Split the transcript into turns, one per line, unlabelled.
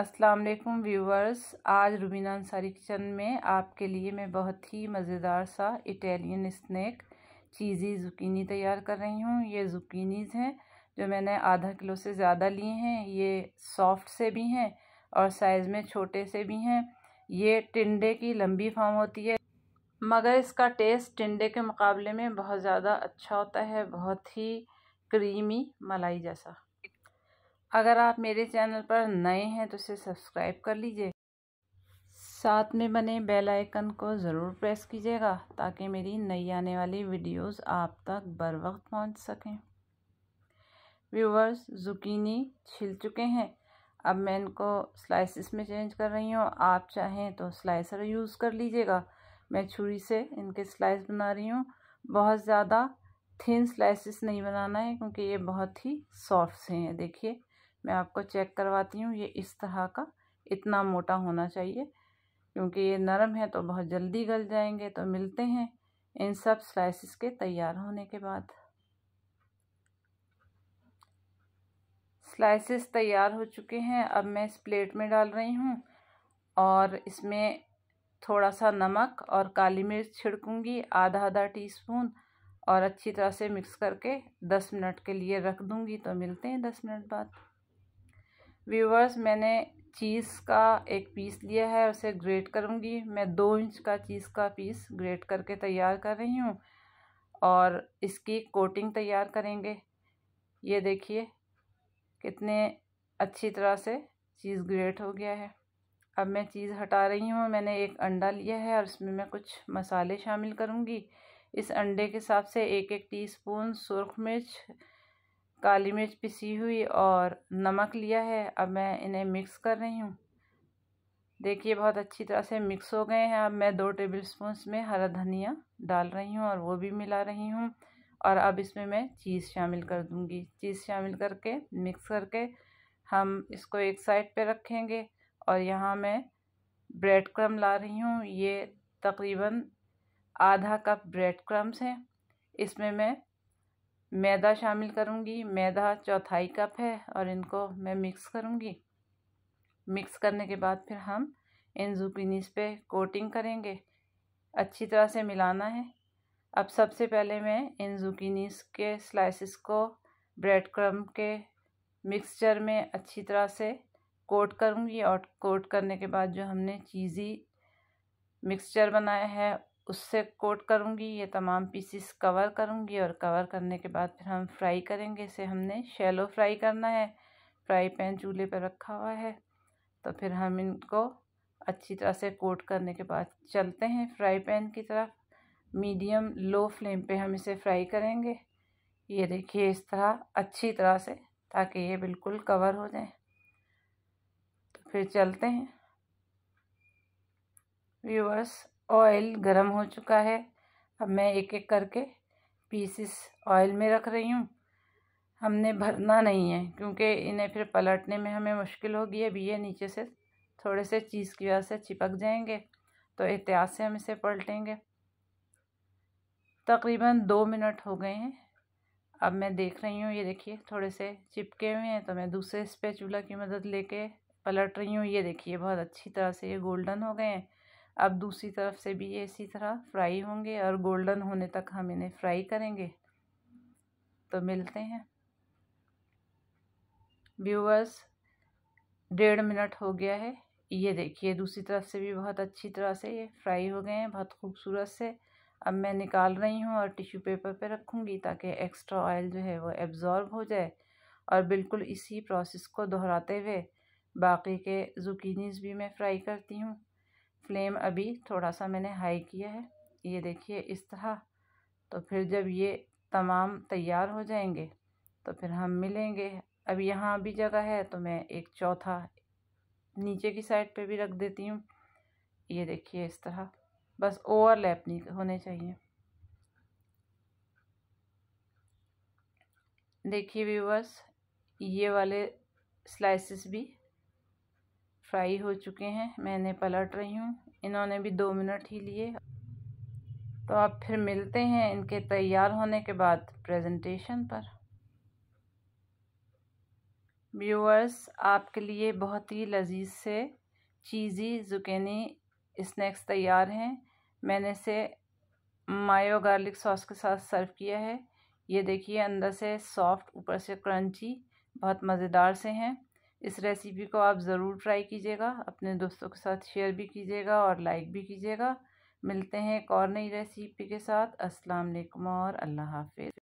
अस्सलाम वालेकुम व्यूवर्स आज रुबीना अंसारी किचन में आपके लिए मैं बहुत ही मज़ेदार सा इटालियन स्नैक चीज़ी ज़ुकीनी तैयार कर रही हूँ ये ज़ुकीनीज़ हैं जो मैंने आधा किलो से ज़्यादा लिए हैं ये सॉफ्ट से भी हैं और साइज़ में छोटे से भी हैं ये टिंडे की लंबी फॉर्म होती है मगर इसका टेस्ट टिंडे के मुकाबले में बहुत ज़्यादा अच्छा होता है बहुत ही क्रीमी मलाई जैसा अगर आप मेरे चैनल पर नए हैं तो इसे सब्सक्राइब कर लीजिए साथ में बने बेल आइकन को ज़रूर प्रेस कीजिएगा ताकि मेरी नई आने वाली वीडियोस आप तक बर वक्त पहुँच सकें व्यूवर्स जुकीनी छिल चुके हैं अब मैं इनको स्लाइसिस में चेंज कर रही हूँ आप चाहें तो स्लाइसर यूज़ कर लीजिएगा मैं छुरी से इनके स्लाइस बना रही हूँ बहुत ज़्यादा थिन स्लाइसिस नहीं बनाना है क्योंकि ये बहुत ही सॉफ्ट से हैं देखिए मैं आपको चेक करवाती हूँ ये इस तरह का इतना मोटा होना चाहिए क्योंकि ये नरम है तो बहुत जल्दी गल जाएंगे तो मिलते हैं इन सब स्लाइसिस के तैयार होने के बाद स्लाइसिस तैयार हो चुके हैं अब मैं इस प्लेट में डाल रही हूँ और इसमें थोड़ा सा नमक और काली मिर्च छिड़कूँगी आधा आधा टीस्पून और अच्छी तरह से मिक्स करके दस मिनट के लिए रख दूँगी तो मिलते हैं दस मिनट बाद व्यूवर्स मैंने चीज़ का एक पीस लिया है उसे ग्रेट करूँगी मैं दो इंच का चीज़ का पीस ग्रेट करके तैयार कर रही हूँ और इसकी कोटिंग तैयार करेंगे ये देखिए कितने अच्छी तरह से चीज़ ग्रेट हो गया है अब मैं चीज़ हटा रही हूँ मैंने एक अंडा लिया है और इसमें मैं कुछ मसाले शामिल करूँगी इस अंडे के हिसाब से एक एक टी स्पून सुरख मिर्च काली मिर्च पिसी हुई और नमक लिया है अब मैं इन्हें मिक्स कर रही हूँ देखिए बहुत अच्छी तरह से मिक्स हो गए हैं अब मैं दो टेबल स्पून में हरा धनिया डाल रही हूँ और वो भी मिला रही हूँ और अब इसमें मैं चीज़ शामिल कर दूँगी चीज़ शामिल करके मिक्स करके हम इसको एक साइड पे रखेंगे और यहाँ मैं ब्रेड क्रम ला रही हूँ ये तकरीबन आधा कप ब्रेड क्रम्स हैं इसमें मैं मैदा शामिल करूँगी मैदा चौथाई कप है और इनको मैं मिक्स करूँगी मिक्स करने के बाद फिर हम इन जुकिनीस पे कोटिंग करेंगे अच्छी तरह से मिलाना है अब सबसे पहले मैं इन जुकिनीस के स्लाइसिस को ब्रेड क्रम के मिक्सचर में अच्छी तरह से कोट करूँगी और कोट करने के बाद जो हमने चीज़ी मिक्सचर बनाया है उससे कोट करूँगी ये तमाम पीसीस कवर करूँगी और कवर करने के बाद फिर हम फ्राई करेंगे इसे हमने शैलो फ्राई करना है फ्राई पैन चूल्हे पर रखा हुआ है तो फिर हम इनको अच्छी तरह से कोट करने के बाद चलते हैं फ्राई पैन की तरफ मीडियम लो फ्लेम पे हम इसे फ्राई करेंगे ये देखिए इस तरह अच्छी तरह से ताकि ये बिल्कुल कवर हो जाए तो फिर चलते हैं व्यूअर्स ऑयल गर्म हो चुका है अब मैं एक एक करके पीसेस ऑयल में रख रही हूँ हमने भरना नहीं है क्योंकि इन्हें फिर पलटने में हमें मुश्किल होगी अभी ये नीचे से थोड़े से चीज़ की वजह से चिपक जाएंगे तो एहतियात से हम इसे पलटेंगे तकरीबन दो मिनट हो गए हैं अब मैं देख रही हूँ ये देखिए थोड़े से चिपके हुए हैं तो मैं दूसरे स्पेचूला की मदद लेके पलट रही हूँ ये देखिए बहुत अच्छी तरह से ये गोल्डन हो गए हैं अब दूसरी तरफ से भी ये इसी तरह फ्राई होंगे और गोल्डन होने तक हम इन्हें फ्राई करेंगे तो मिलते हैं व्यूवर्स डेढ़ मिनट हो गया है ये देखिए दूसरी तरफ से भी बहुत अच्छी तरह से ये फ्राई हो गए हैं बहुत खूबसूरत से अब मैं निकाल रही हूँ और टिश्यू पेपर पे रखूँगी ताकि एक्स्ट्रा ऑयल जो है वो एब्ज़ॉर्ब हो जाए और बिल्कुल इसी प्रोसेस को दोहराते हुए बाकी के जुकीनीस भी मैं फ्राई करती हूँ फ्लेम अभी थोड़ा सा मैंने हाई किया है ये देखिए इस तरह तो फिर जब ये तमाम तैयार हो जाएंगे तो फिर हम मिलेंगे अब यहाँ भी जगह है तो मैं एक चौथा नीचे की साइड पे भी रख देती हूँ ये देखिए इस तरह बस ओवरलैप नहीं होने चाहिए देखिए व्यूवर्स ये वाले स्लाइसेस भी फ्राई हो चुके हैं मैंने पलट रही हूँ इन्होंने भी दो मिनट ही लिए तो आप फिर मिलते हैं इनके तैयार होने के बाद प्रेजेंटेशन पर व्यूअर्स आपके लिए बहुत ही लजीज से चीज़ी जुकेनी स्नैक्स तैयार हैं मैंने इसे मायो गार्लिक सॉस के साथ सर्व किया है ये देखिए अंदर से सॉफ्ट ऊपर से क्रंची बहुत मज़ेदार से हैं इस रेसिपी को आप ज़रूर ट्राई कीजिएगा अपने दोस्तों के साथ शेयर भी कीजिएगा और लाइक भी कीजिएगा मिलते हैं एक और नई रेसिपी के साथ अस्सलाम वालेकुम और अल्लाह हाफिज़